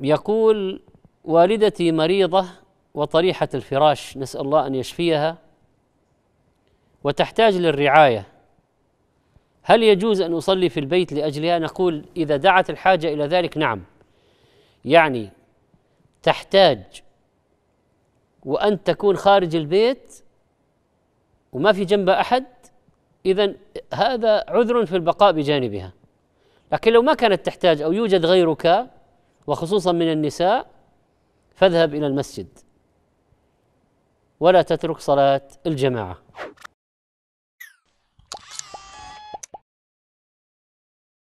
يقول والدتي مريضة وطريحة الفراش نسأل الله أن يشفيها وتحتاج للرعاية هل يجوز أن أصلي في البيت لأجلها نقول إذا دعت الحاجة إلى ذلك نعم يعني تحتاج وأن تكون خارج البيت وما في جنبها أحد إذا هذا عذر في البقاء بجانبها لكن لو ما كانت تحتاج أو يوجد غيرك وخصوصا من النساء فاذهب الى المسجد ولا تترك صلاه الجماعه